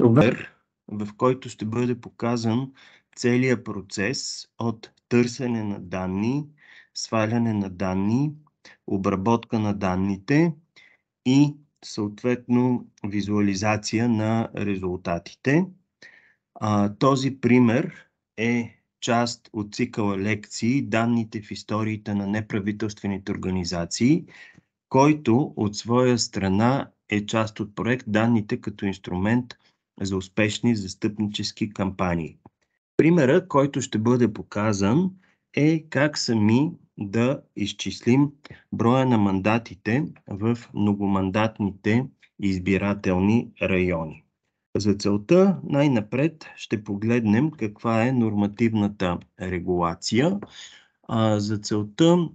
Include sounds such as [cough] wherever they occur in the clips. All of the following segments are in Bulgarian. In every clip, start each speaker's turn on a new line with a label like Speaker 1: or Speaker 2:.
Speaker 1: Добър. Е, в който ще бъде показан целият процес от търсене на данни, сваляне на данни, обработка на данните и съответно визуализация на резултатите. А, този пример е част от цикъла лекции Данните в историите на неправителствените организации, който от своя страна е част от проект Данните като инструмент – за успешни застъпнически кампании. Примера, който ще бъде показан, е как сами да изчислим броя на мандатите в многомандатните избирателни райони. За целта най-напред ще погледнем каква е нормативната регулация. А, за целта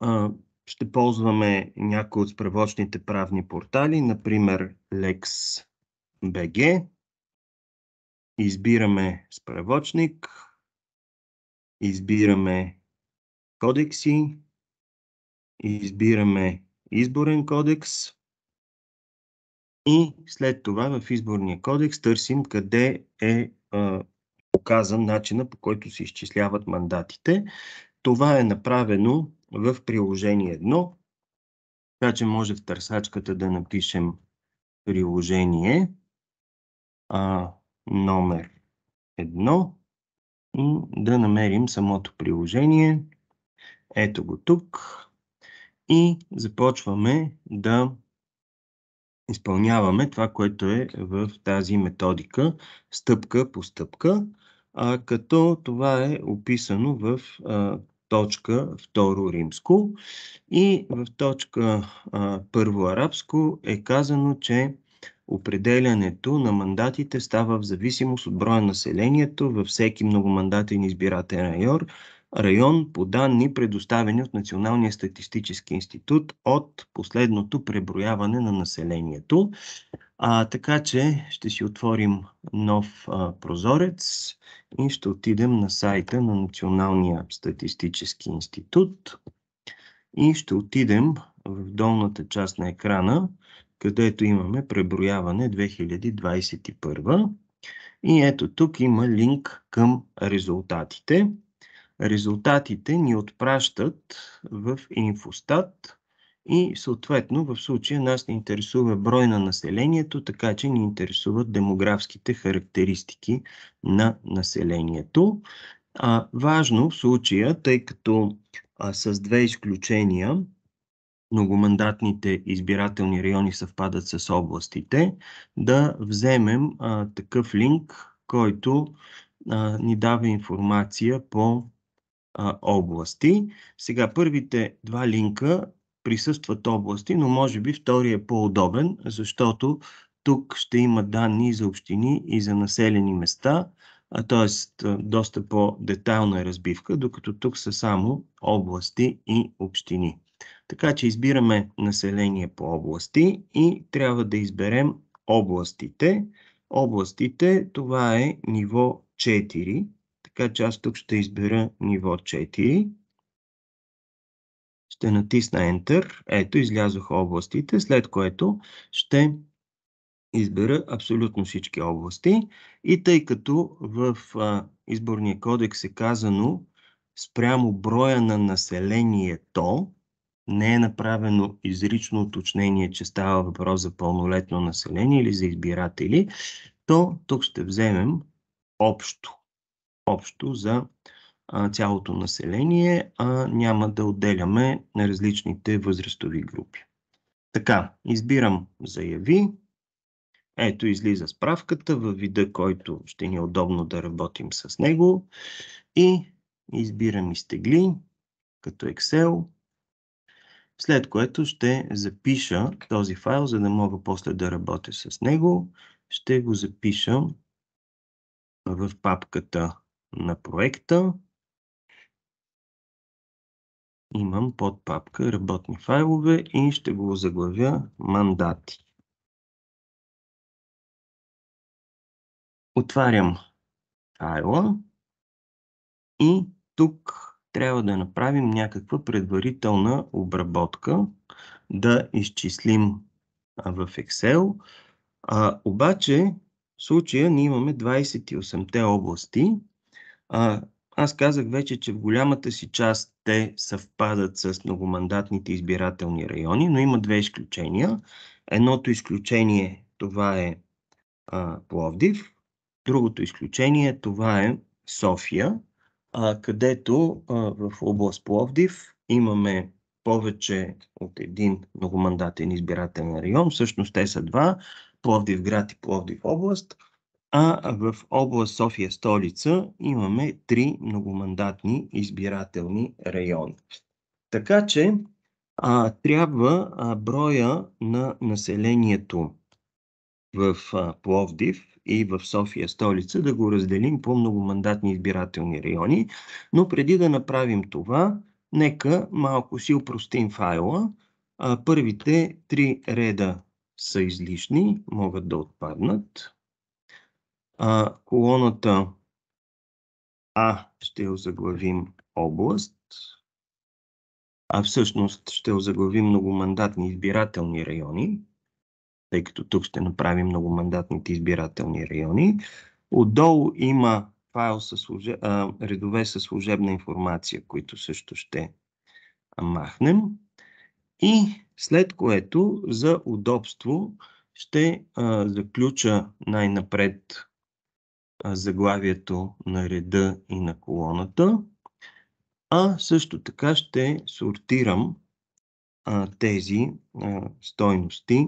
Speaker 1: а, ще ползваме някои от справочните правни портали, например Lex BG. Избираме справочник, Избираме кодекси. Избираме изборен кодекс. И след това в изборния кодекс търсим къде е показан начина по който се изчисляват мандатите. Това е направено в приложение 1, така че може в търсачката да напишем приложение а, номер 1 и да намерим самото приложение. Ето го тук. И започваме да изпълняваме това, което е в тази методика, стъпка по стъпка, а, като това е описано в а, точка второ римско и в точка а, първо арабско е казано, че Определянето на мандатите става в зависимост от броя населението във всеки многомандатен избирателен район, район по данни, предоставени от Националния статистически институт от последното преброяване на населението. А, така че ще си отворим нов а, прозорец и ще отидем на сайта на Националния статистически институт и ще отидем в долната част на екрана където имаме преброяване 2021. И ето тук има линк към резултатите. Резултатите ни отпращат в инфостат и съответно в случая нас не интересува брой на населението, така че ни интересуват демографските характеристики на населението. А, важно в случая, тъй като а, с две изключения, многомандатните избирателни райони съвпадат с областите, да вземем а, такъв линк, който а, ни дава информация по а, области. Сега първите два линка присъстват области, но може би втория е по-удобен, защото тук ще има данни за общини и за населени места, т.е. доста по-детайлна разбивка, докато тук са само области и общини. Така че избираме население по области и трябва да изберем областите. Областите, това е ниво 4, така че аз тук ще избера ниво 4. Ще натисна Enter. Ето, излязох областите, след което ще избера абсолютно всички области. И тъй като в а, изборния кодекс е казано спрямо броя на населението, не е направено изрично уточнение, че става въпрос за пълнолетно население или за избиратели, то тук ще вземем общо. Общо за а, цялото население, а няма да отделяме на различните възрастови групи. Така, избирам заяви. Ето излиза справката във вида, който ще ни е удобно да работим с него. И избирам изтегли като Excel след което ще запиша този файл, за да мога после да работя с него. Ще го запиша в папката на проекта. Имам под папка работни файлове и ще го заглавя мандати.
Speaker 2: Отварям файла
Speaker 1: и тук трябва да направим някаква предварителна обработка, да изчислим в Excel. А, обаче, в случая ние имаме 28-те области. А, аз казах вече, че в голямата си част те съвпадат с многомандатните избирателни райони, но има две изключения. Едното изключение това е а, Пловдив, другото изключение това е София а, където а, в област Пловдив имаме повече от един многомандатен избирателен район. Всъщност те са два Пловдив град и Пловдив област. А в област София столица имаме три многомандатни избирателни района. Така че а, трябва а, броя на населението в Пловдив и в София столица, да го разделим по многомандатни избирателни райони. Но преди да направим това, нека малко си упростим файла. Първите три реда са излишни, могат да отпаднат. Колоната А ще озаглавим заглавим област, а всъщност ще озаглавим многомандатни избирателни райони тъй като тук ще направим многомандатните избирателни райони. Отдолу има файл с служеб... а, редове със служебна информация, които също ще махнем. И след което за удобство ще а, заключа най-напред заглавието на реда и на колоната, а също така ще сортирам а, тези а, стойности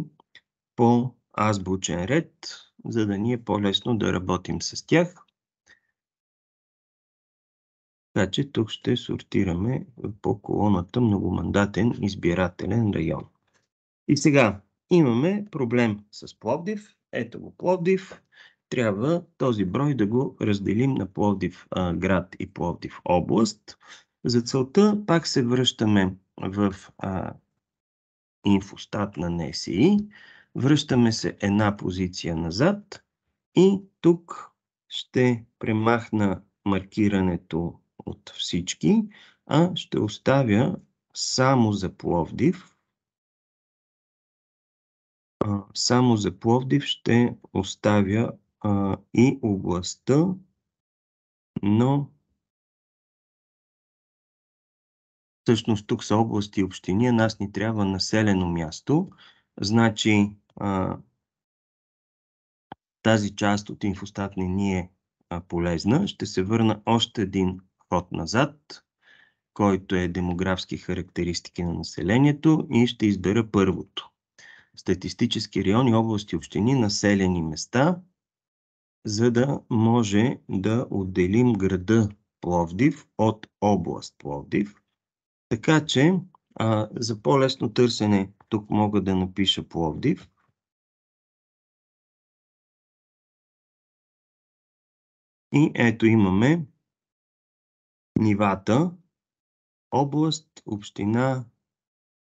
Speaker 1: по азбучен ред, за да ни е по-лесно да работим с тях. Така че тук ще сортираме по колоната многомандатен избирателен район. И сега имаме проблем с Пловдив. Ето го Пловдив. Трябва този брой да го разделим на Пловдив а, град и Пловдив област. За целта пак се връщаме в а, инфостат на НСИ. Връщаме се една позиция назад и тук ще премахна маркирането от всички, а ще оставя само за Пловдив. Само за Пловдив ще оставя и областта, но всъщност тук са области и общини, а нас ни трябва населено място. Значи а, тази част от инфостат не ни е а, полезна. Ще се върна още един ход назад, който е демографски характеристики на населението и ще избера първото. Статистически райони, области, общини, населени места, за да може да отделим града Пловдив от област Пловдив. Така че а, за по-лесно търсене тук мога да напиша Пловдив –
Speaker 2: И ето имаме
Speaker 1: нивата, област, община,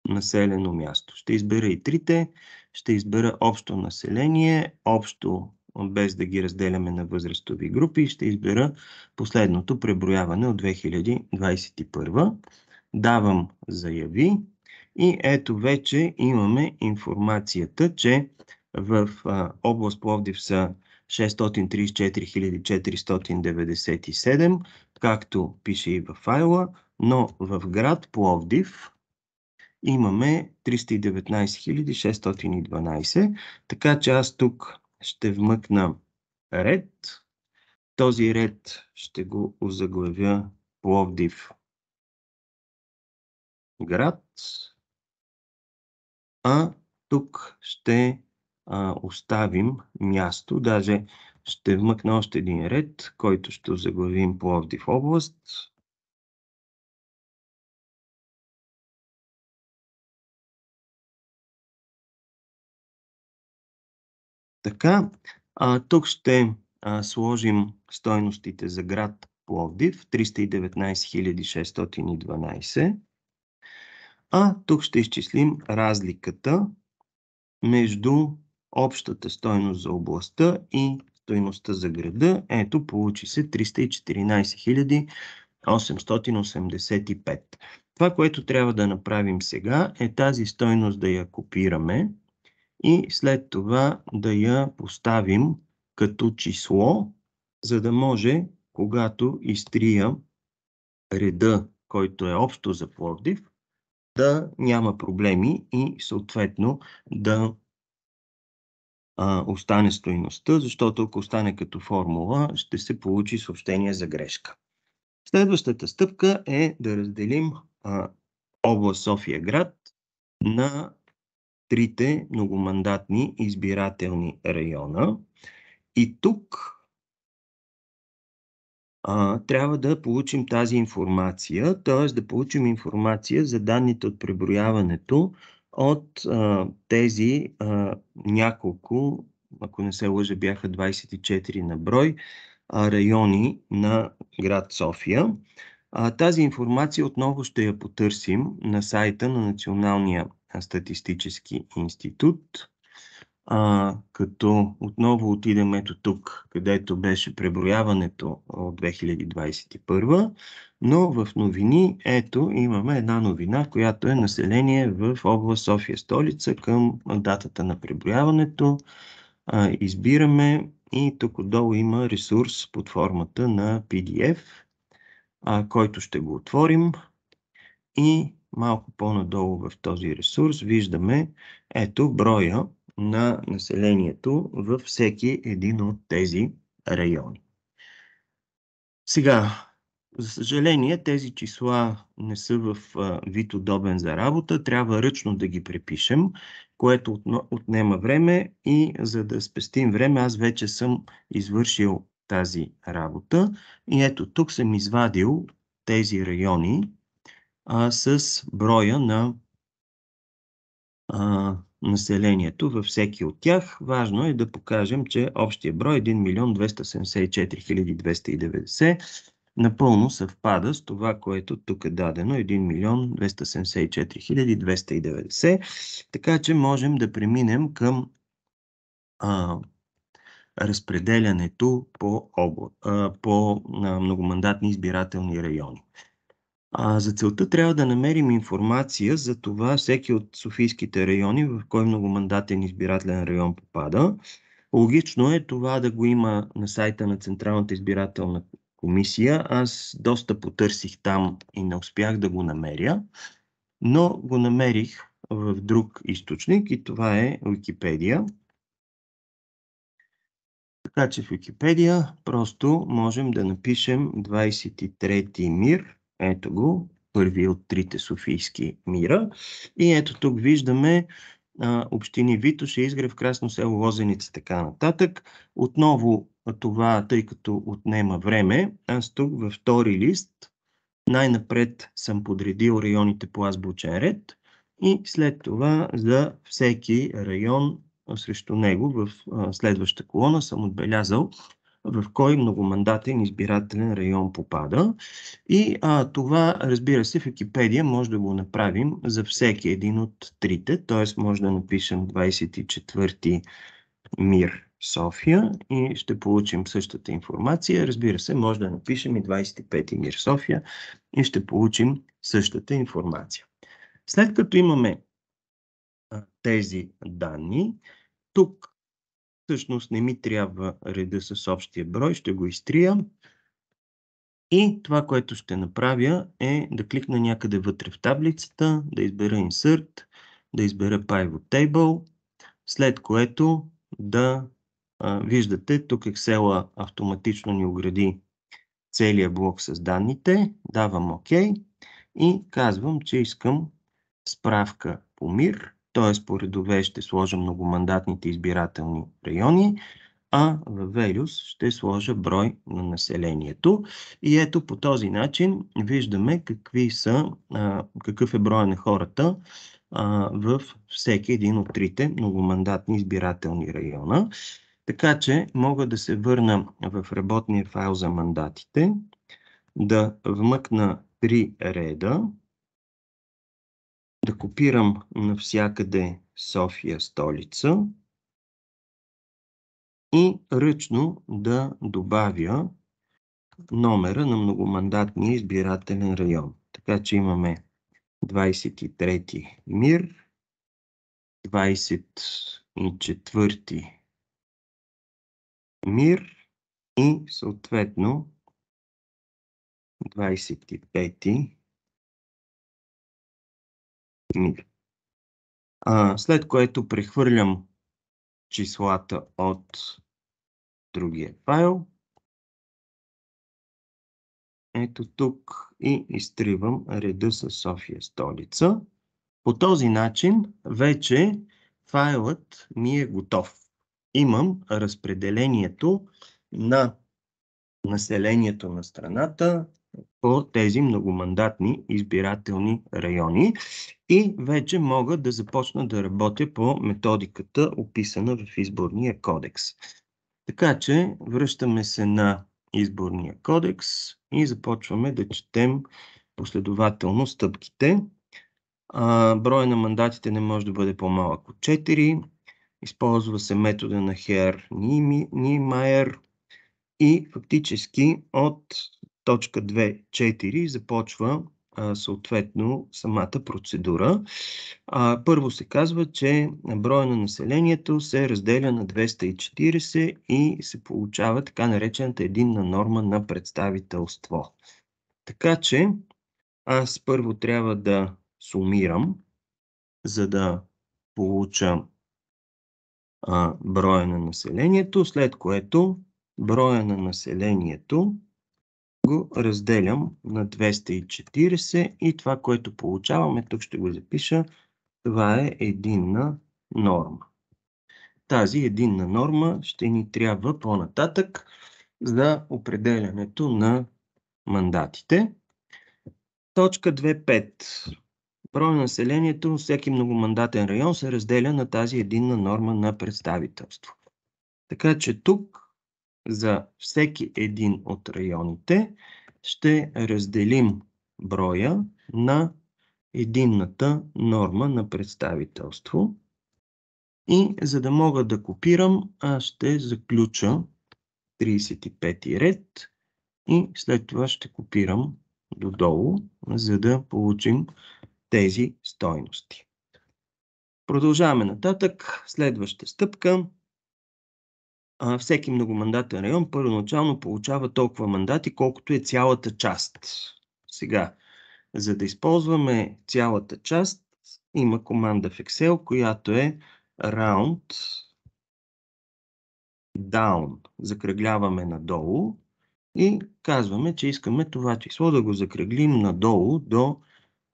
Speaker 1: населено място. Ще избера и трите. Ще избера общо население, общо без да ги разделяме на възрастови групи, ще избера последното преброяване от 2021. Давам заяви и ето вече имаме информацията, че в област Пловдив са 634 497, както пише и в файла, но в град Пловдив имаме 319 612, така че аз тук ще вмъкна ред. Този ред ще го озаглавя Пловдив град, а тук ще а, оставим място, даже ще вмъкна още един ред, който ще заглавим Пловдив област. Така, а, тук ще а, сложим стойностите за град Пловдив 319 612. А тук ще изчислим разликата между общата стойност за областта и стойността за града. Ето, получи се 314 885. Това, което трябва да направим сега, е тази стойност да я копираме и след това да я поставим като число, за да може, когато изтрия реда, който е общо за Пловдив, да няма проблеми и съответно да а, остане стоиността, защото ако остане като формула, ще се получи съобщение за грешка. Следващата стъпка е да разделим а, област София град на трите многомандатни избирателни района. И тук а, трябва да получим тази информация, т.е. да получим информация за данните от преброяването от а, тези а, няколко, ако не се лъжа, бяха 24 на брой а, райони на град София. А, тази информация отново ще я потърсим на сайта на Националния статистически институт а, като отново отидем ето тук, където беше преброяването от 2021, но в новини ето имаме една новина, която е население в област София столица към датата на преброяването. А, избираме и тук отдолу има ресурс под формата на PDF, а, който ще го отворим и малко по-надолу в този ресурс виждаме ето броя на населението във всеки един от тези райони. Сега, за съжаление, тези числа не са в вид удобен за работа, трябва ръчно да ги препишем, което отнема време и за да спестим време, аз вече съм извършил тази работа и ето тук съм извадил тези райони а, с броя на а, населението във всеки от тях. Важно е да покажем, че общия брой 1 е милион 274 290 напълно съвпада с това, което тук е дадено 1 милион 274 290. Така че можем да преминем към а, разпределянето по, обла, а, по а, многомандатни избирателни райони. А за целта трябва да намерим информация за това всеки от софийските райони, в кой многомандатен избирателен район попада. Логично е това да го има на сайта на Централната избирателна комисия. Аз доста потърсих там и не успях да го намеря, но го намерих в друг източник и това е Википедия. Така че в Википедия просто можем да напишем 23 ти мир ето го, първи от трите Софийски мира. И ето тук виждаме а, общини Витоша, Изгрев, Красно село, Лозеница, така нататък. Отново това, тъй като отнема време, аз тук във втори лист най-напред съм подредил районите по азбучен ред и след това за всеки район срещу него в следваща колона съм отбелязал в кой многомандатен избирателен район попада. И а, това, разбира се, в Википедия може да го направим за всеки един от трите, т.е. може да напишем 24 мир София и ще получим същата информация. Разбира се, може да напишем и 25 ти мир София и ще получим същата информация. След като имаме тези данни, тук Всъщност не ми трябва реда с общия брой, ще го изтрия. И това, което ще направя е да кликна някъде вътре в таблицата, да избера Insert, да избера Pivot Table, след което да а, виждате, тук Excel автоматично ни огради целият блок с данните, давам ОК OK и казвам, че искам справка по МИР т.е. по редове ще сложа многомандатните избирателни райони, а в Велюс ще сложа брой на населението. И ето по този начин виждаме какви са, а, какъв е броя на хората а, в всеки един от трите многомандатни избирателни района. Така че мога да се върна в работния файл за мандатите, да вмъкна три реда, да копирам навсякъде София столица и ръчно да добавя номера на многомандатния избирателен район. Така че имаме 23 ти МИР, 24
Speaker 2: МИР и съответно 25 ти мили. А, след което прехвърлям числата от другия файл.
Speaker 1: Ето тук и изтривам реда с София столица. По този начин вече файлът ми е готов. Имам разпределението на населението на страната, по тези многомандатни избирателни райони и вече могат да започнат да работя по методиката, описана в изборния кодекс. Така че връщаме се на изборния кодекс и започваме да четем последователно стъпките. Броя на мандатите не може да бъде по-малък от 4. Използва се метода на Хер Нимайер и фактически от точка 2.4 започва съответно самата процедура. първо се казва, че броя на населението се разделя на 240 и се получава така наречената единна норма на представителство. Така че аз първо трябва да сумирам, за да получа броя на населението, след което броя на населението го разделям на 240 и това, което получаваме, тук ще го запиша, това е единна норма. Тази единна норма ще ни трябва по-нататък за определянето на мандатите. Точка 2.5. Брой населението, всеки многомандатен район се разделя на тази единна норма на представителство. Така че тук за всеки един от районите ще разделим броя на единната норма на представителство. И за да мога да копирам, аз ще заключа 35 ред и след това ще копирам додолу, за да получим тези стойности. Продължаваме нататък. Следваща стъпка а, всеки многомандатен район първоначално получава толкова мандати, колкото е цялата част. Сега, за да използваме цялата част, има команда в Excel, която е round down. Закръгляваме надолу и казваме, че искаме това число да го закръглим надолу до,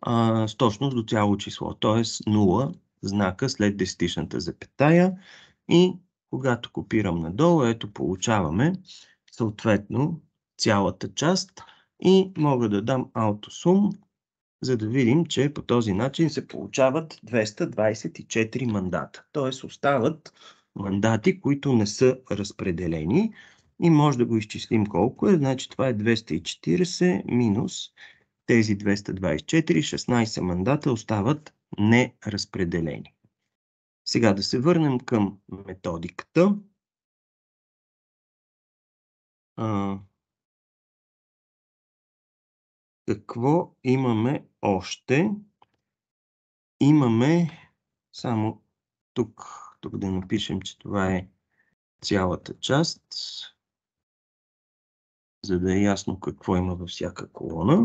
Speaker 1: а, с точност до цяло число, т.е. 0 знака след десетичната запетая и когато копирам надолу, ето получаваме съответно цялата част и мога да дам AutoSum, за да видим, че по този начин се получават 224 мандата. Т.е. остават мандати, които не са разпределени и може да го изчислим колко е. Значи това е 240 минус тези 224, 16 мандата остават неразпределени. Сега да се върнем към методиката. А, какво имаме още? Имаме само тук, тук да напишем, че това е цялата част, за да е ясно какво има във всяка колона.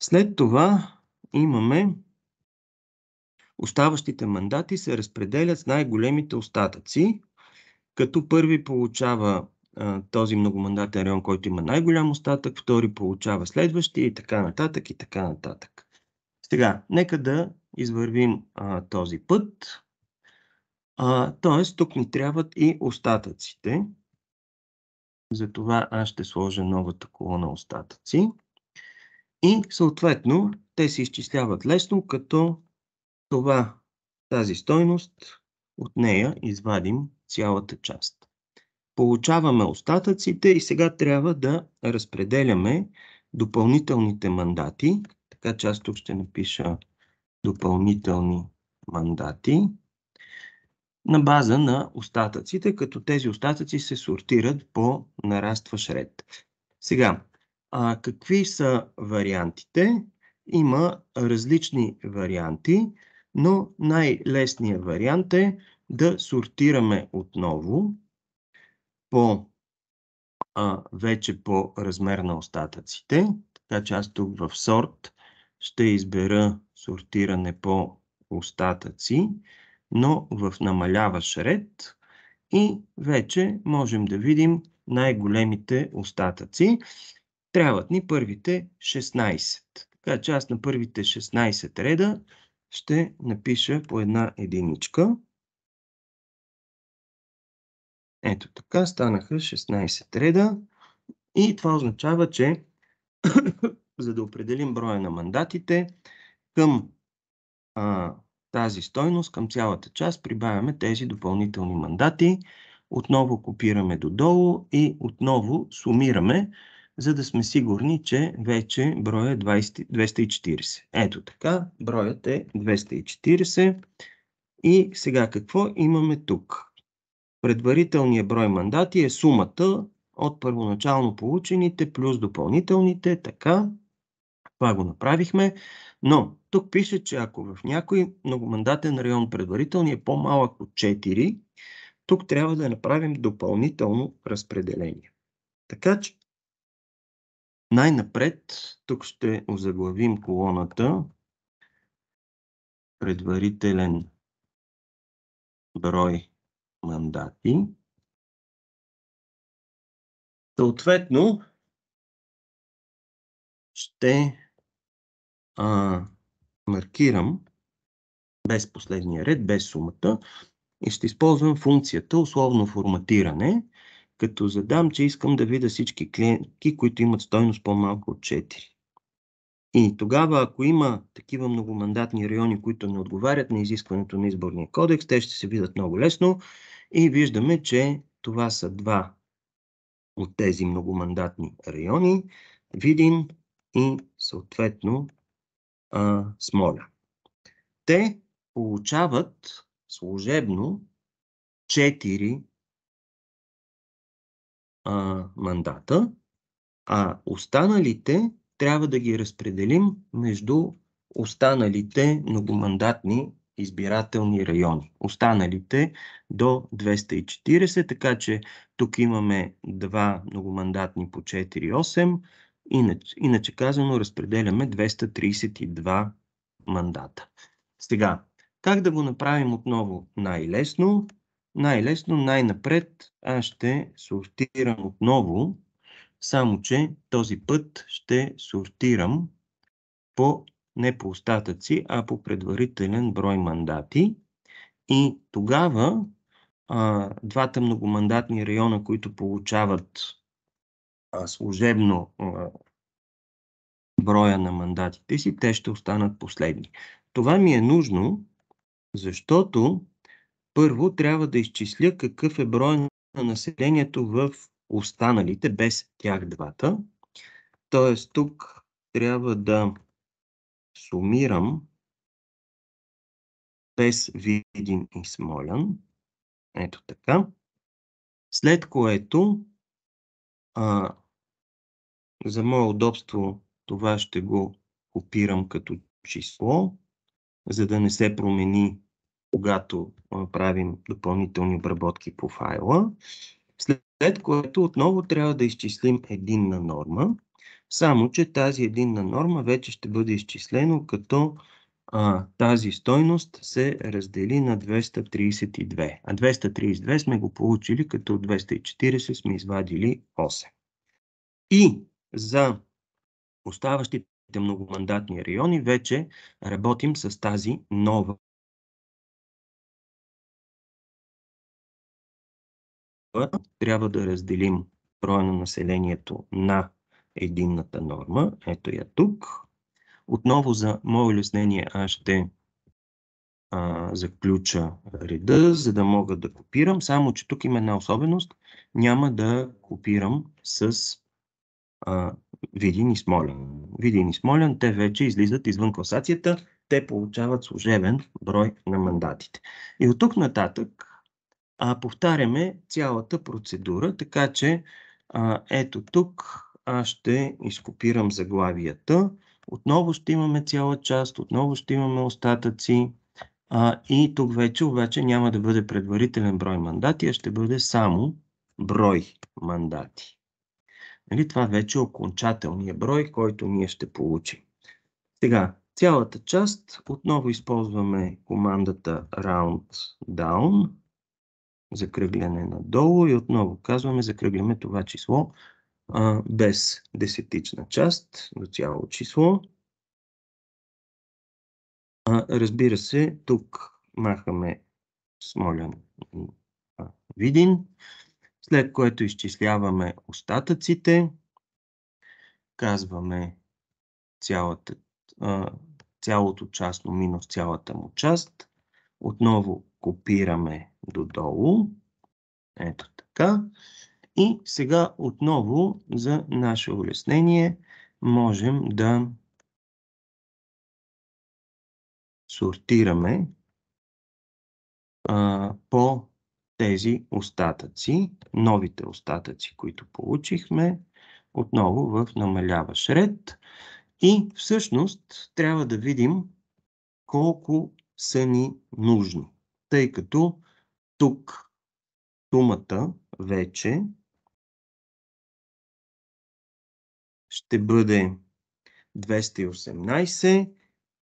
Speaker 1: След това имаме Оставащите мандати се разпределят с най-големите остатъци, като първи получава а, този многомандатен район, който има най-голям остатък, втори получава следващия и така нататък и така нататък. Сега, нека да извървим а, този път. А, тоест, тук ни трябват и остатъците. Затова аз ще сложа новата колона остатъци. И съответно, те се изчисляват лесно, като това, тази стойност, от нея извадим цялата част. Получаваме остатъците и сега трябва да разпределяме допълнителните мандати. Така че аз тук ще напиша допълнителни мандати на база на остатъците, като тези остатъци се сортират по нарастващ ред. Сега, а какви са вариантите? Има различни варианти но най-лесният вариант е да сортираме отново по а, вече по размер на остатъците. Така че аз тук в сорт ще избера сортиране по остатъци, но в намаляваш ред и вече можем да видим най-големите остатъци. Трябват ни първите 16. Така че аз на първите 16 реда ще напиша по една единичка. Ето така, станаха 16 реда. И това означава, че [coughs] за да определим броя на мандатите, към а, тази стойност, към цялата част, прибавяме тези допълнителни мандати. Отново копираме додолу и отново сумираме, за да сме сигурни, че вече броя е 20, 240. Ето така, броят е 240. И сега какво имаме тук? Предварителният брой мандати е сумата от първоначално получените плюс допълнителните, така. Това го направихме, но тук пише, че ако в някой многомандатен район предварителни е по-малък от 4, тук трябва да направим допълнително разпределение. Така че най-напред, тук ще озаглавим колоната предварителен брой мандати.
Speaker 2: Съответно,
Speaker 1: ще а, маркирам без последния ред, без сумата и ще използвам функцията условно форматиране, като задам, че искам да видя всички клиентки, които имат стойност по-малко от 4. И тогава, ако има такива многомандатни райони, които не отговарят на изискването на изборния кодекс, те ще се видят много лесно и виждаме, че това са два от тези многомандатни райони Видин и съответно а, Смоля. Те получават служебно 4 а, мандата, а останалите трябва да ги разпределим между останалите многомандатни избирателни райони. Останалите до 240, така че тук имаме два многомандатни по 4-8, иначе, иначе казано разпределяме 232 мандата. Сега, как да го направим отново най-лесно? най-лесно, най-напред аз ще сортирам отново, само че този път ще сортирам по не по остатъци, а по предварителен брой мандати. И тогава а, двата многомандатни района, които получават а, служебно а, броя на мандатите си, те ще останат последни. Това ми е нужно, защото първо трябва да изчисля какъв е броя на населението в останалите, без тях двата. Тоест тук трябва да сумирам
Speaker 2: без Видин и Смолян. Ето така.
Speaker 1: След което а, за мое удобство това ще го копирам като число, за да не се промени когато правим допълнителни обработки по файла, след което отново трябва да изчислим единна норма, само че тази единна норма вече ще бъде изчислено като а, тази стойност се раздели на 232. А 232 сме го получили, като 240 сме извадили 8. И за оставащите многомандатни райони вече работим с тази нова трябва да разделим броя на населението на единната норма. Ето я тук. Отново за мое улеснение аз ще а, заключа реда, за да мога да копирам. Само, че тук има една особеност. Няма да копирам с а, Видин и Смолян. Видин и Смолян, те вече излизат извън класацията. Те получават служебен брой на мандатите. И от тук нататък а, повтаряме цялата процедура, така че а, ето тук аз ще изкопирам заглавията. Отново ще имаме цяла част, отново ще имаме остатъци. А, и тук вече обаче няма да бъде предварителен брой мандати, а ще бъде само брой мандати. Нали, това вече е окончателният брой, който ние ще получим. Сега, цялата част отново използваме командата round down закръгляне надолу и отново казваме, закръгляме това число а, без десетична част до цяло число. А, разбира се, тук махаме Смолен а, Видин, след което изчисляваме остатъците, казваме цялата, а, цялото частно минус цялата му част. Отново копираме додолу. Ето така. И сега отново за наше улеснение можем да сортираме а, по тези остатъци, новите остатъци, които получихме, отново в намаляваш ред. И всъщност трябва да видим колко са ни нужни тъй като тук сумата вече ще бъде 218,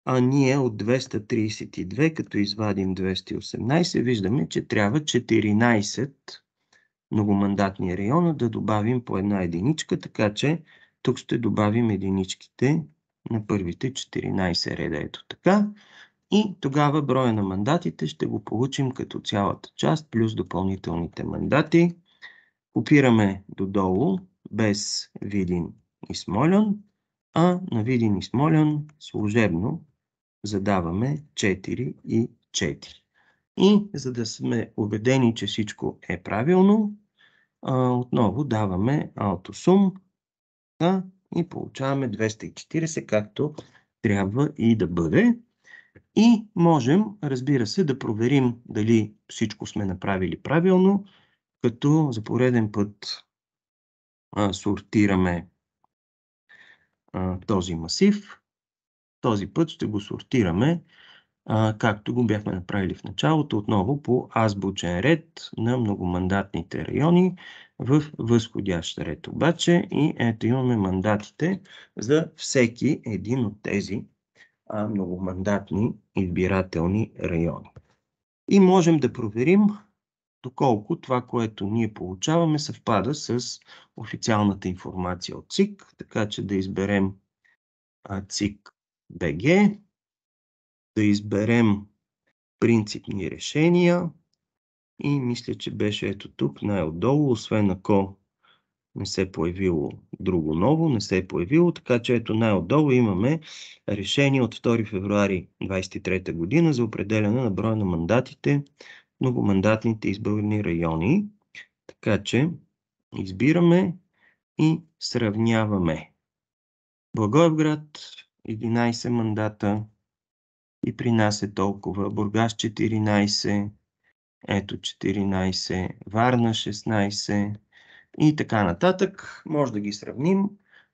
Speaker 1: а ние от 232, като извадим 218, виждаме, че трябва 14 многомандатни района да добавим по една единичка, така че тук ще добавим единичките на първите 14 реда. Ето така. И тогава броя на мандатите ще го получим като цялата част плюс допълнителните мандати. Копираме додолу без Видин и Смолен, а на Видин и Смолен служебно задаваме 4 и 4. И за да сме убедени, че всичко е правилно, отново даваме AutoSum и получаваме 240, както трябва и да бъде. И можем, разбира се, да проверим дали всичко сме направили правилно, като за пореден път а, сортираме а, този масив. Този път ще го сортираме, а, както го бяхме направили в началото, отново по азбучен ред на многомандатните райони в възходящ ред обаче. И ето имаме мандатите за всеки един от тези а, многомандатни избирателни райони. И можем да проверим доколко това, което ние получаваме, съвпада с официалната информация от ЦИК, така че да изберем ЦИК БГ, да изберем принципни решения и мисля, че беше ето тук най-отдолу, освен ако не се е появило друго ново, не се е появило, така че ето най-отдолу имаме решение от 2 февруари 23 година за определяне на броя на мандатите многомандатните изборни райони. Така че избираме и сравняваме. Благоевград 11 мандата и при нас е толкова. Бургас 14, ето 14, Варна 16, и така нататък. Може да ги сравним,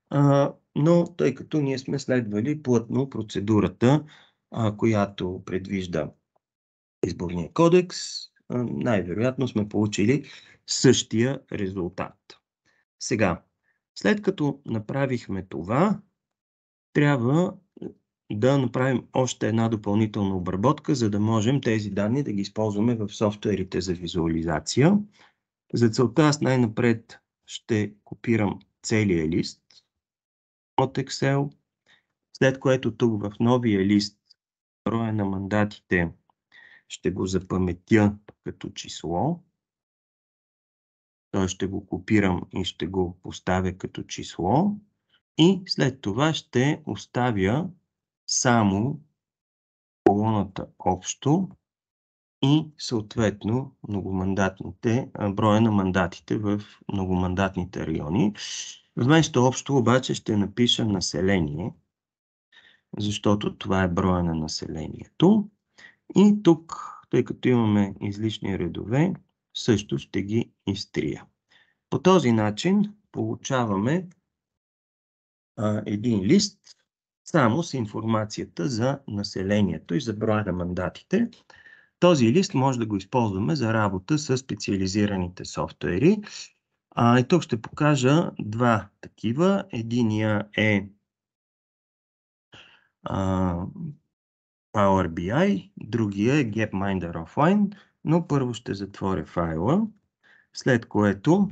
Speaker 1: а, но тъй като ние сме следвали плътно процедурата, а, която предвижда изборния кодекс, най-вероятно сме получили същия резултат. Сега, след като направихме това, трябва да направим още една допълнителна обработка, за да можем тези данни да ги използваме в софтуерите за визуализация. За целта аз най-напред ще копирам целия лист от Excel, след което тук в новия лист броя на мандатите ще го запаметя като число. Той ще го копирам и ще го поставя като число. И след това ще оставя само колоната общо и съответно многомандатните, броя на мандатите в многомандатните райони. Вместо общо обаче ще напиша население, защото това е броя на населението. И тук, тъй като имаме излишни редове, също ще ги изтрия. По този начин получаваме а, един лист само с информацията за населението и за броя на мандатите. Този лист може да го използваме за работа с специализираните софтуери. А, и тук ще покажа два такива. Единия е а, Power BI, другия е GapMinder Offline, но първо ще затворя файла, след което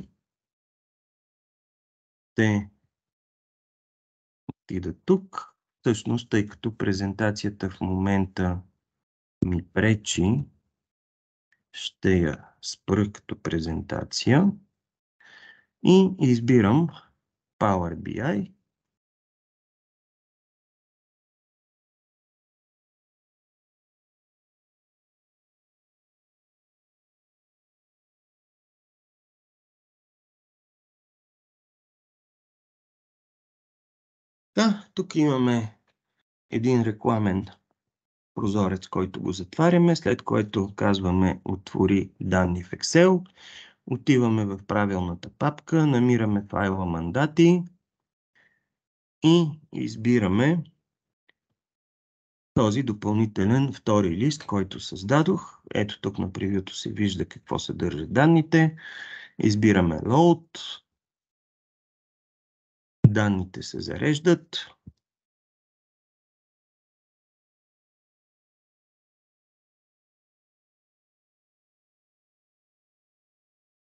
Speaker 1: те отида тук. Всъщност, тъй като презентацията в момента ми пречи, ще я спра като презентация и избирам Power BI. Да, тук имаме един рекламен прозорец, който го затваряме, след което казваме отвори данни в Excel. Отиваме в правилната папка, намираме файла мандати и избираме този допълнителен втори лист, който създадох. Ето тук на превюто се вижда какво съдържат данните. Избираме load. Данните се
Speaker 2: зареждат.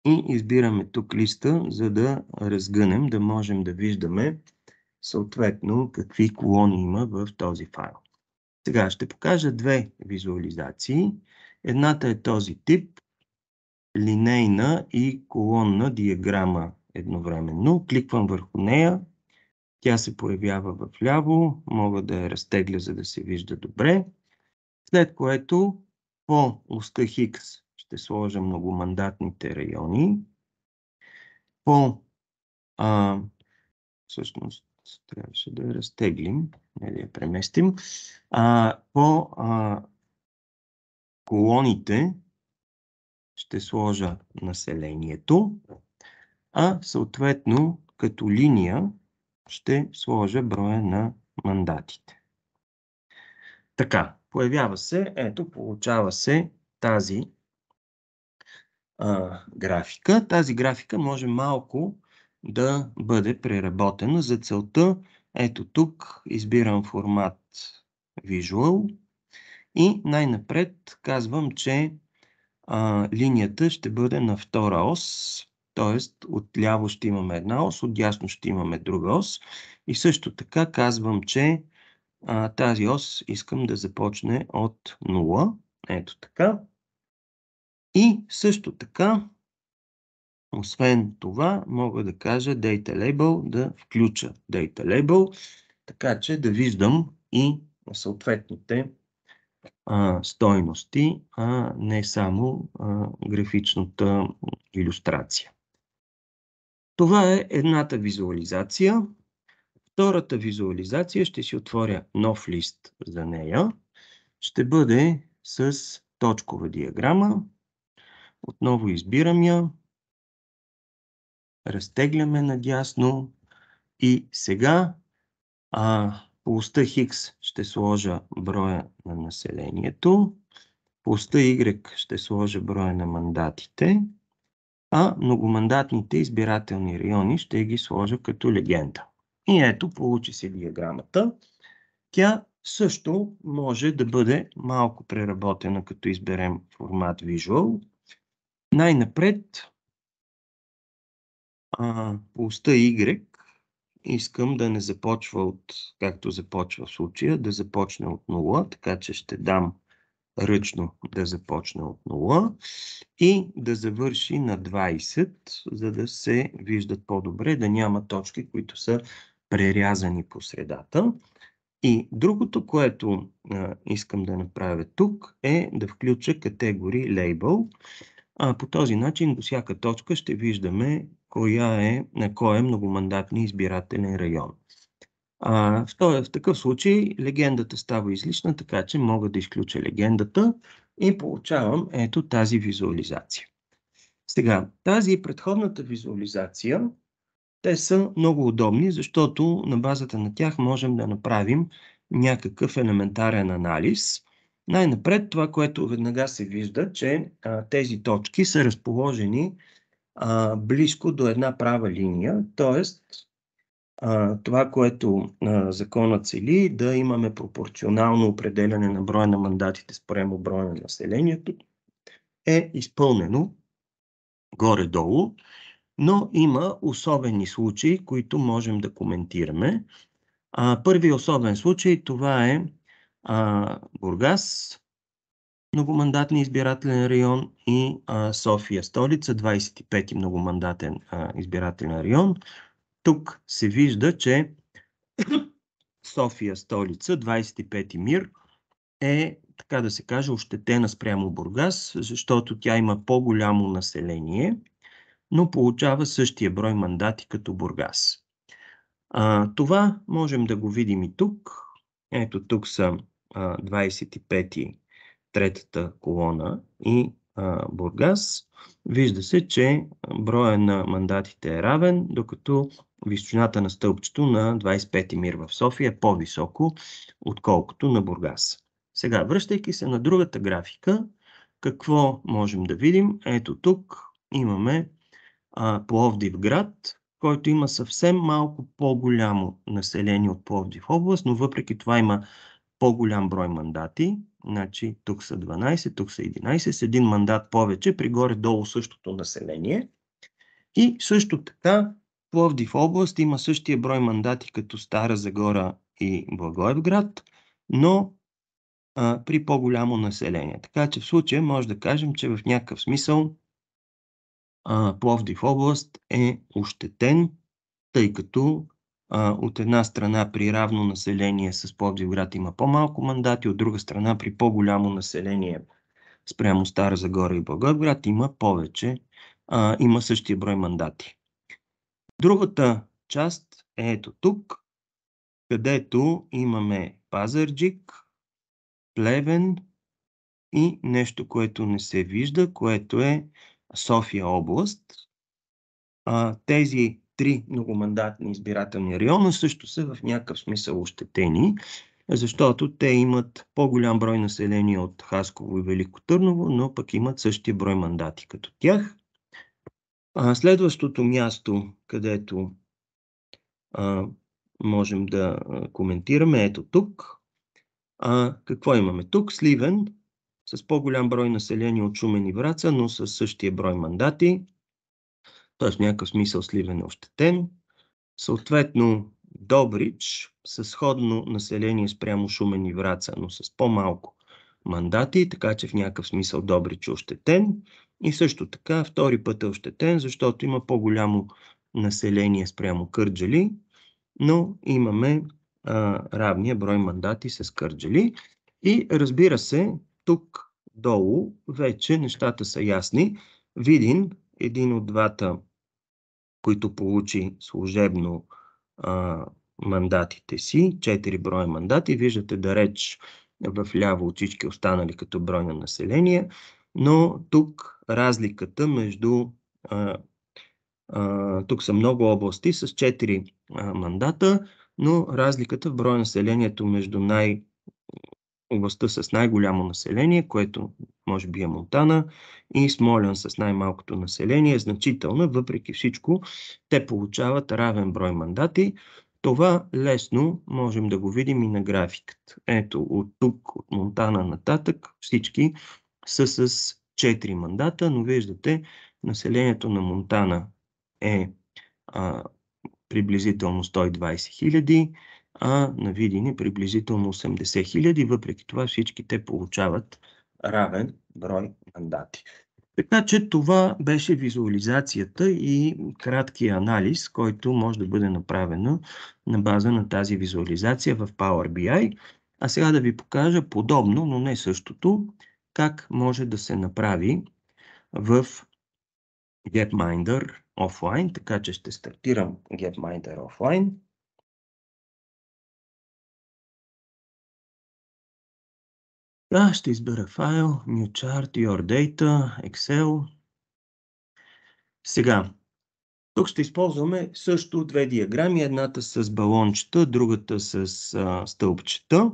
Speaker 2: и
Speaker 1: избираме тук листа, за да разгънем, да можем да виждаме съответно какви колони има в този файл. Сега ще покажа две визуализации. Едната е този тип, линейна и колонна диаграма едновременно. Кликвам върху нея, тя се появява в ляво, мога да я разтегля, за да се вижда добре. След което по оста Хикс ще сложа многомандатните райони. По, а, всъщност, трябваше да я разтеглим, не да я преместим. А, по а, колоните ще сложа населението, а съответно като линия ще сложа броя на мандатите. Така, появява се, ето, получава се тази а, графика. Тази графика може малко да бъде преработена. За целта, ето тук, избирам формат Visual и най-напред казвам, че а, линията ще бъде на втора ос, т.е. от ляво ще имаме една ос, от дясно ще имаме друга ос и също така казвам, че а, тази ос искам да започне от 0. Ето така. И също така, освен това, мога да кажа Data Label, да включа Data Label, така че да виждам и съответните а, стойности, а не само а, графичната иллюстрация. Това е едната визуализация. Втората визуализация ще си отворя нов лист за нея. Ще бъде с точкова диаграма. Отново избирам я. Разтегляме надясно. И сега а, по оста х ще сложа броя на населението. По оста Y ще сложа броя на мандатите. А многомандатните избирателни райони ще ги сложа като легенда. И ето, получи се диаграмата. Тя също може да бъде малко преработена, като изберем формат Visual. Най-напред а, Y искам да не започва от, както започва в случая, да започне от 0, така че ще дам ръчно да започне от 0 и да завърши на 20, за да се виждат по-добре, да няма точки, които са прерязани по средата. И другото, което искам да направя тук е да включа категории Label. А по този начин до всяка точка ще виждаме коя е, на кой е многомандатния избирателен район. А, в, този, в такъв случай легендата става излишна, така че мога да изключа легендата и получавам ето тази визуализация. Сега, тази и предходната визуализация, те са много удобни, защото на базата на тях можем да направим някакъв елементарен анализ – най-напред това, което веднага се вижда, че а, тези точки са разположени а, близко до една права линия, т.е. това, което а, законът цели, да имаме пропорционално определяне на броя на мандатите спрямо броя на населението, е изпълнено горе-долу, но има особени случаи, които можем да коментираме. А, първи особен случай това е а, Бургас, многомандатния избирателен район и а, София столица, 25-ти многомандатен а, избирателен район. Тук се вижда, че [coughs] София столица, 25-ти мир, е, така да се каже, ощетена спрямо Бургас, защото тя има по-голямо население, но получава същия брой мандати като Бургас. А, това можем да го видим и тук. Ето тук са 25-ти, третата колона и Бургас. Вижда се, че броя на мандатите е равен, докато височината на стълбчето на 25-ти мир в София е по-високо, отколкото на Бургас. Сега, връщайки се на другата графика, какво можем да видим? Ето тук имаме Пловдив град, който има съвсем малко по-голямо население от Пловдив област, но въпреки това има по-голям брой мандати. Значи тук са 12, тук са 11, с един мандат повече при горе-долу същото население. И също така Пловдив област има същия брой мандати като Стара Загора и Благоевград, но а, при по-голямо население. Така че в случая може да кажем, че в някакъв смисъл Пловдив област е ощетен, тъй като от една страна при равно население с град има по-малко мандати, от друга страна при по-голямо население спрямо Стара Загора и Благоевград има повече, има същия брой мандати. Другата част е ето тук, където имаме Пазарджик, Плевен и нещо, което не се вижда, което е София област. А, тези три многомандатни избирателни района също са в някакъв смисъл ощетени, защото те имат по-голям брой население от Хасково и Велико Търново, но пък имат същия брой мандати като тях. А, следващото място, където а, можем да коментираме, ето тук. А, какво имаме тук? Сливен, с по-голям брой население от Шумен и Враца, но с същия брой мандати. Т.е. в някакъв смисъл Сливен е ощетен. Съответно, Добрич с сходно население спрямо Шумен и Враца, но с по-малко мандати, така че в някакъв смисъл Добрич е ощетен. И също така втори път е ощетен, защото има по-голямо население спрямо Кърджали, но имаме а, равния брой мандати с Кърджали. И разбира се, тук долу вече нещата са ясни. Видин, един от двата, които получи служебно а, мандатите си, 4 броя мандати, виждате да реч в ляво от всички останали като брой на население, но тук разликата между а, а, тук са много области с 4 мандата, но разликата в броя населението между най- областта с най-голямо население, което може би е Монтана, и Смолян с най-малкото население е значителна. Въпреки всичко, те получават равен брой мандати. Това лесно можем да го видим и на графиката. Ето, от тук, от Монтана нататък, всички са с 4 мандата, но виждате, населението на Монтана е а, приблизително 120 хиляди, а на Видини приблизително 80 хиляди. Въпреки това всички те получават равен брой мандати. Така че това беше визуализацията и краткия анализ, който може да бъде направено на база на тази визуализация в Power BI. А сега да ви покажа подобно, но не същото, как може да се направи в GapMinder офлайн, така че ще стартирам GapMinder офлайн.
Speaker 2: Да, ще избера
Speaker 1: файл, New Chart, Your Data, Excel. Сега, тук ще използваме също две диаграми. Едната с балончета, другата с а, стълбчета.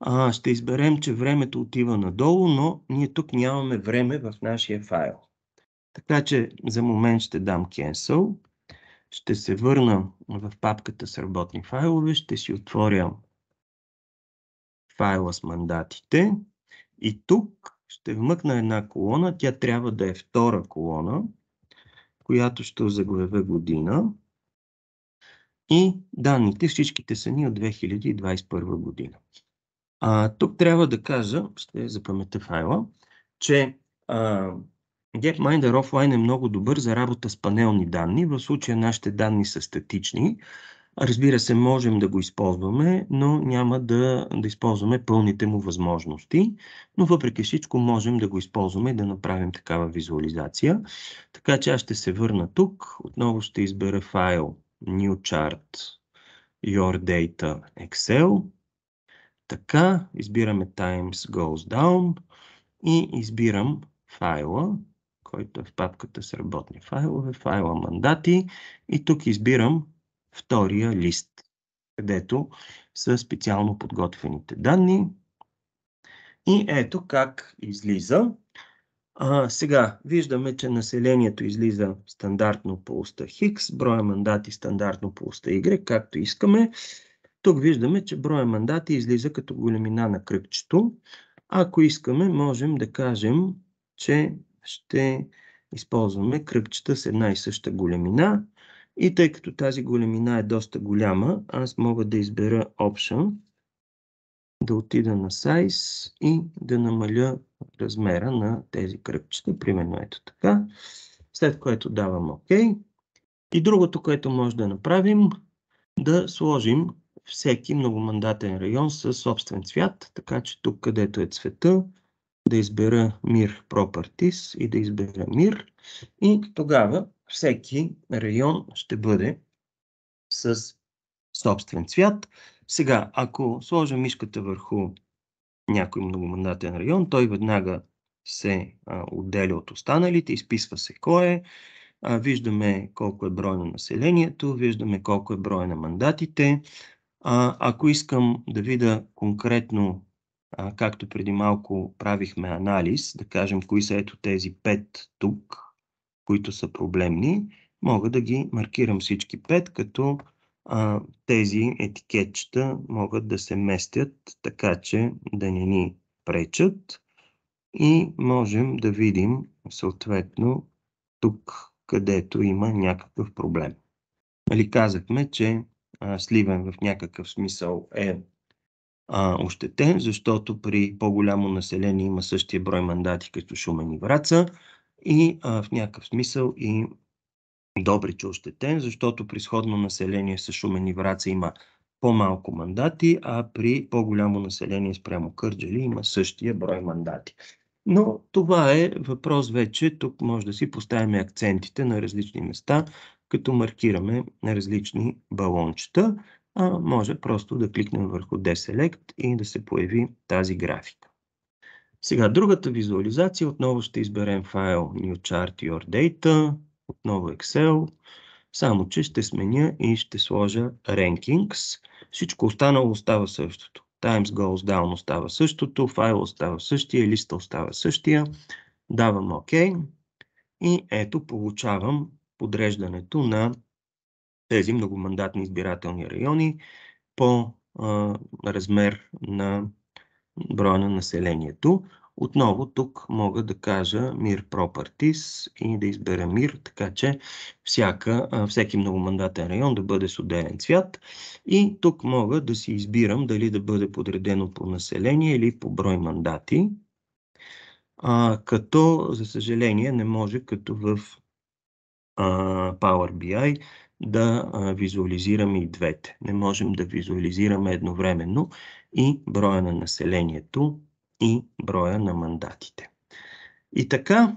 Speaker 1: А, ще изберем, че времето отива надолу, но ние тук нямаме време в нашия файл. Така че за момент ще дам Cancel. Ще се върна в папката с работни файлове, ще си отворя файла с мандатите и тук ще вмъкна една колона. Тя трябва да е втора колона, която ще заглавя година. И данните, всичките са ни от 2021 година. А, тук трябва да кажа, ще запамета файла, че а, GapMinder Offline е много добър за работа с панелни данни. В случая нашите данни са статични, Разбира се, можем да го използваме, но няма да, да използваме пълните му възможности, но въпреки всичко можем да го използваме и да направим такава визуализация. Така че аз ще се върна тук, отново ще избера файл New Chart Your Data Excel. Така, избираме Times Goes Down и избирам файла, който е в папката с работни файлове, файла мандати и тук избирам втория лист, където са специално подготвените данни. И ето как излиза. А, сега виждаме, че населението излиза стандартно по уста Хикс, броя мандати стандартно по уста Y, както искаме. Тук виждаме, че броя мандати излиза като големина на кръгчето. Ако искаме, можем да кажем, че ще използваме кръгчета с една и съща големина. И тъй като тази големина е доста голяма, аз мога да избера Option, да отида на Size и да намаля размера на тези кръпчета. примерно ето така, след което давам ОК. OK. И другото, което може да направим, да сложим всеки многомандатен район със собствен цвят, така че тук където е цвета, да избера Мир Properties и да избера мир. И тогава всеки район ще бъде с собствен цвят. Сега, ако сложа мишката върху някой многомандатен район, той веднага се а, отделя от останалите, изписва се кой е, а, виждаме колко е брой на населението, виждаме колко е брой на мандатите. А, ако искам да видя конкретно, а, както преди малко правихме анализ, да кажем кои са ето тези пет тук, които са проблемни, мога да ги маркирам всички 5, като а, тези етикетчета могат да се местят така, че да не ни пречат и можем да видим съответно тук, където има някакъв проблем. Али казахме, че а, сливен в някакъв смисъл е а, ощетен, защото при по-голямо население има същия брой мандати като Шумен и Враца, и а, в някакъв смисъл и Добрич е ощетен, защото при сходно население с Шумен и Враца има по-малко мандати, а при по-голямо население спрямо Кърджали има същия брой мандати. Но това е въпрос вече, тук може да си поставим акцентите на различни места, като маркираме на различни балончета, а може просто да кликнем върху Deselect и да се появи тази графика. Сега, другата визуализация, отново ще изберем файл New Chart Your Data, отново Excel, само че ще сменя и ще сложа Rankings. Всичко останало остава същото. Times Goes Down остава същото, файл остава същия, листа остава същия. Давам ОК. OK. И ето получавам подреждането на тези многомандатни избирателни райони по а, размер на броя на населението. Отново тук мога да кажа Мир Properties и да избера мир, така че всяка, всеки многомандатен район да бъде с отделен цвят. И тук мога да си избирам дали да бъде подредено по население или по брой мандати. А, като, за съжаление, не може като в а, Power BI да а, визуализираме и двете. Не можем да визуализираме едновременно и броя на населението и броя на мандатите. И така,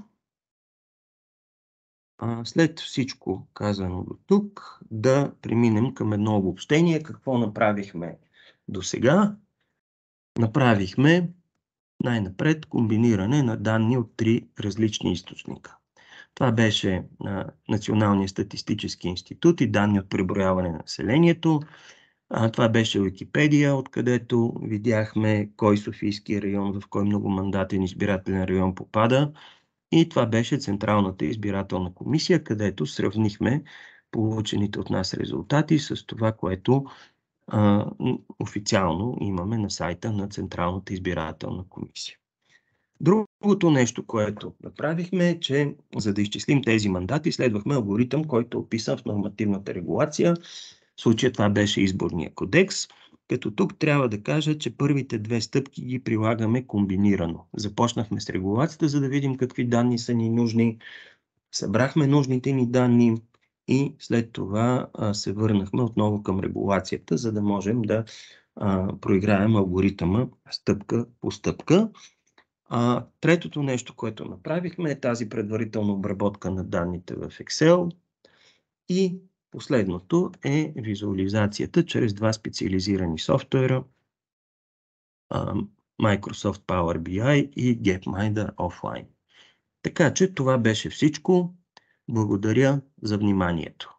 Speaker 1: след всичко казано до тук, да преминем към едно обобщение. Какво направихме до сега? Направихме най-напред комбиниране на данни от три различни източника. Това беше Националния статистически институт и данни от преброяване на населението, а, това беше Википедия, откъдето видяхме кой Софийски район, в кой многомандатен избирателен район попада. И това беше Централната избирателна комисия, където сравнихме получените от нас резултати с това, което а, официално имаме на сайта на Централната избирателна комисия. Другото нещо, което направихме е, че за да изчислим тези мандати, следвахме алгоритъм, който е описан в нормативната регулация в случая това беше изборния кодекс. Като тук трябва да кажа, че първите две стъпки ги прилагаме комбинирано. Започнахме с регулацията, за да видим какви данни са ни нужни. Събрахме нужните ни данни и след това а, се върнахме отново към регулацията, за да можем да а, проиграем алгоритъма стъпка по стъпка. А, третото нещо, което направихме е тази предварителна обработка на данните в Excel и Последното е визуализацията чрез два специализирани софтуера Microsoft Power BI и GapMinder Offline. Така че това беше всичко. Благодаря
Speaker 2: за вниманието.